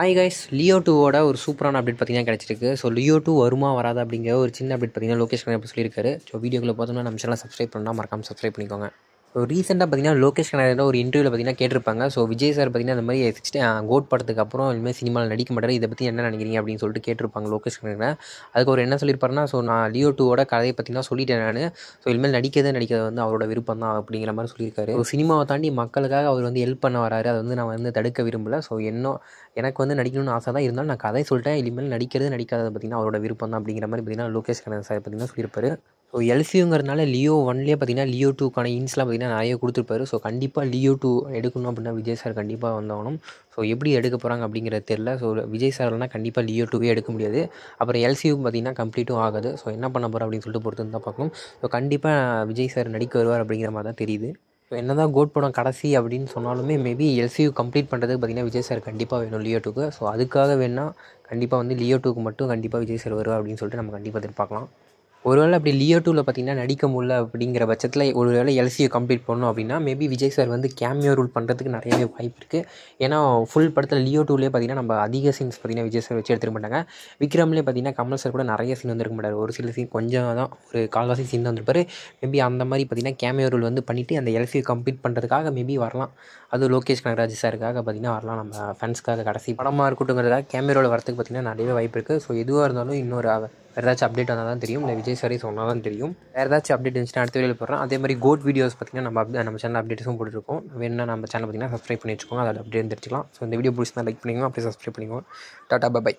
hi guys Leo டூவோட ஒரு சூப்பரான அப்டேட் பார்த்தீங்கன்னா கிடச்சிருக்கு ஸோ லியோ டூ வருமா வராது அப்படிங்கிற ஒரு சின்ன அப்டேட் பார்த்தீங்கன்னா லோகேஷ் கண்ணா சொல்லியிருக்காரு ஸோ வீடியோக்குள்ளே பார்த்தோம்னா நம்ம சேனல் சப்ஸ்கிரைப் பண்ணால் மறக்காமல் சப்ஸ்கிரைப் பண்ணிக்கோங்க ரீசெண்டாக பார்த்தீங்கன்னா லோகேஷ் கனகராஜ் ஒரு இன்டர்வியூவில் பார்த்தீங்கன்னா கேட்டிருப்பாங்க ஸோ விஜய் சார் பார்த்தீங்கன்னா அந்த மாதிரி சிக்ஸ்டி கோட் படத்துக்கு அப்புறம் இனிமேல் சினிமாவில் நடிக்க மாட்டார் இதை பற்றி என்ன நினைக்கிறீங்க அப்படின்னு சொல்லிட்டு கேட்டிருப்பாங்க லோகேஷ் கனகராஜ் அதுக்கு ஒரு என்ன சொல்லியிருப்பாருன்னா ஸோ நான் லியோ டூவோட கதையை பார்த்தீங்கன்னா சொல்லிட்டேன் நான் ஸோ இனிமேல் நடிக்கிறதே நடிக்கிறது வந்து அவரோட விருப்பம் தான் அப்படிங்கிற மாதிரி சொல்லியிருக்காரு ஸோ சினிமாவை தாண்டி மக்களுக்காக அவர் வந்து ஹெல்ப் பண்ண வராரு அதை வந்து நான் வந்து தடுக்க விரும்பலை ஸோ என்ன எனக்கு வந்து நடிக்கணும்னு ஆசை தான் இருந்தாலும் நான் கதை சொல்லிட்டேன் இனிமேல் நடிக்கிறது நடிக்காதது பார்த்தீங்கன்னா அவரோட விருப்பம் தான் அப்படிங்கிற மாதிரி பார்த்தீங்கன்னா லோகேஷ் கனகராஜ் சார் பார்த்தீங்கன்னா சொல்லியிருப்பாரு ஸோ எல்சியுங்கிறதுனால லியோ ஒன்லேயே பார்த்தீங்கன்னா லியோ டூக்கான இன்ஸ்லாம் பார்த்திங்கன்னா நிறைய கொடுத்துருப்பாரு ஸோ கண்டிப்பாக லியோ டூ எடுக்கணும் அப்படின்னா விஜய் சார் கண்டிப்பாக வந்தாகணும் ஸோ எப்படி எடுக்க போகிறாங்க அப்படிங்கிறது தெரில ஸோ விஜய் சார்லாம் கண்டிப்பாக லியோ டூவே எடுக்க முடியாது அப்புறம் எல்சியூ பார்த்திங்கன்னா கம்ப்ளீட்டும் ஆகாது ஸோ என்ன பண்ண போகிறோம் அப்படின்னு சொல்லிட்டு பொறுத்து தான் பார்க்கணும் ஸோ கண்டிப்பாக விஜய் சார் நடிக்க வருவார் அப்படிங்கிற மாதிரி தான் தெரியுது ஸோ என்ன தான் கோட் படம் கடைசி அப்படின்னு சொன்னாலுமே மேபி எல்சியூ கம்ப்ளீட் பண்ணுறதுக்கு பார்த்திங்கன்னா விஜய் சார் கண்டிப்பாக வேணும் லியோ டூக்கு ஸோ அதுக்காக வேணால் கண்டிப்பாக வந்து லியோ டூக்கு மட்டும் கண்டிப்பாக விஜய் சார் வருவார் அப்படின்னு சொல்லிட்டு நம்ம கண்டிப்பாக எதிர்பார்க்கலாம் ஒருவேளை அப்படி லியோ டூவில் பார்த்தீங்கன்னா நடிக்க முடியல அப்படிங்கிற பட்சத்தில் ஒரு வேளை எல்சியை கம்ப்ளீட் பண்ணணும் அப்படின்னா மேபி விஜய் சார் வந்து கேமியோ ரூல் பண்ணுறதுக்கு நிறையவே வாய்ப்பு இருக்குது ஏன்னா ஃபுல் படத்தில் லியோ டூலேயே பார்த்தீங்கன்னா நம்ம அதிக சீன்ஸ் பார்த்திங்கன்னா விஜய் சார் வச்சு எடுத்துருக்க மாட்டாங்க விக்ரம்லேயே பார்த்தீங்கன்னா கமல் சார் கூட நிறைய சீன் வந்திருக்க மாட்டார் ஒரு சில சீன் கொஞ்சம் தான் ஒரு கால்வாசி சீன் தான் வந்திருப்பார் மேபி அந்த மாதிரி பார்த்தீங்கன்னா கேமியோ ரூல் வந்து பண்ணிவிட்டு அந்த எல்சியை கம்ப்ளீட் பண்ணுறதுக்காக மேபி வரலாம் அது லோகேஷ் கனகராஜ் சாருக்காக பார்த்திங்கன்னா வரலாம் நம்ம ஃபேன்ஸ்க்காக கடைசி படமாக இருக்கட்டுங்கிறதுக்காக கேமியோவில் வரத்துக்கு பார்த்திங்கன்னா நிறையவே வாய்ப்பு இருக்குது ஸோ எதுவாக இருந்தாலும் இன்னொரு வேறு ஏதாச்சும் அப்டேட் வந்தால் தான் தெரியும் இல்லை விஜய் சாரி சொன்னால் தான் தெரியும் வேறு ஏதாச்சும் அப்டேட் இருந்துச்சுன்னா அடுத்த வீடியோ போடுறோம் அதே மாதிரி கோட் வீடியோஸ் பார்த்திங்கன்னா நம்ம அப்டே நம்ம சேனல் அப்டேட்ஸும் போட்டுருக்கோம் வேணும் நம்ம சேனல் பார்த்திங்கன்னா சப்ஸ்கிரைப் பண்ணி வச்சுக்கோங்க அதோட அப்டேட் தெரிஞ்சுக்கலாம் ஸோ இந்த வீடியோ பிடிச்சிருந்தா லைக் பண்ணிங்க அப்படியே சப்ஸ்கிரைப் பண்ணிக்கோங்க டாட்டா பை